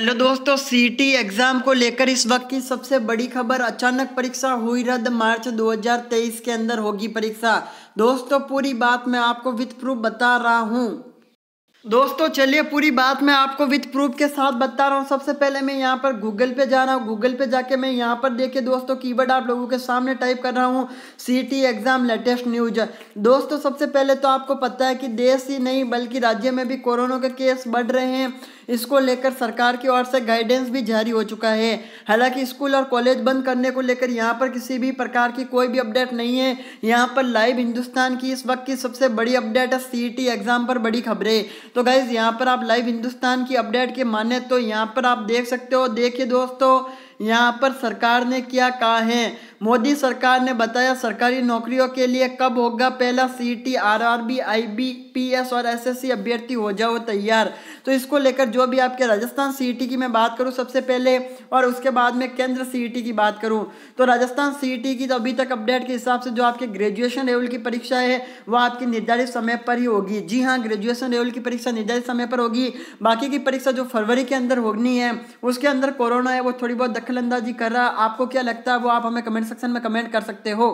hello दोस्तों सीटी exam को लेकर इस वक्त की सबसे बड़ी खबर अचानक परीक्षा हुई रद्द मार्च 2023 के अंदर होगी परीक्षा दोस्तों पूरी बात मैं आपको विथ प्रूफ बता रहा हूँ दोस्तों चलिए पूरी बात मैं आपको विथ प्रूफ के साथ बता रहा हूँ सबसे पहले मैं यहाँ पर गूगल पे जा रहा हूँ गूगल पे जाके मैं यहाँ पर देखे दोस्तों कीवर्ड आप लोगों के सामने टाइप कर रहा हूँ सीटी एग्ज़ाम लेटेस्ट न्यूज दोस्तों सबसे पहले तो आपको पता है कि देश ही नहीं बल्कि राज्य में भी कोरोना के केस बढ़ रहे हैं इसको लेकर सरकार की ओर से गाइडेंस भी जारी हो चुका है हालांकि स्कूल और कॉलेज बंद करने को लेकर यहाँ पर किसी भी प्रकार की कोई भी अपडेट नहीं है यहाँ पर लाइव हिंदुस्तान की इस वक्त की सबसे बड़ी अपडेट है सी एग्ज़ाम पर बड़ी खबरें तो गाइज़ यहाँ पर आप लाइव हिंदुस्तान की अपडेट के माने तो यहाँ पर आप देख सकते हो देखिए दोस्तों यहाँ पर सरकार ने क्या कहा है मोदी सरकार ने बताया सरकारी नौकरियों के लिए कब होगा पहला C T R R B I B P S और एस एस सी अभ्यर्थी हो जाओ तैयार तो इसको लेकर जो भी आपके राजस्थान सी टी की मैं बात करूं सबसे पहले और उसके बाद में केंद्र सी टी की बात करूं तो राजस्थान सी टी की तो अभी तक अपडेट के हिसाब से जो आपके ग्रेजुएशन लेवल की परीक्षा है वह आपकी निर्धारित समय पर ही होगी जी हाँ ग्रेजुएशन लेवल की परीक्षा निर्धारित समय पर होगी बाकी की परीक्षा जो फरवरी के अंदर होनी है उसके अंदर कोरोना है वो थोड़ी बहुत दखल अंदाजी कर रहा है आपको क्या लगता है वो आप हमें कमेंट सेक्शन में कमेंट कर सकते हो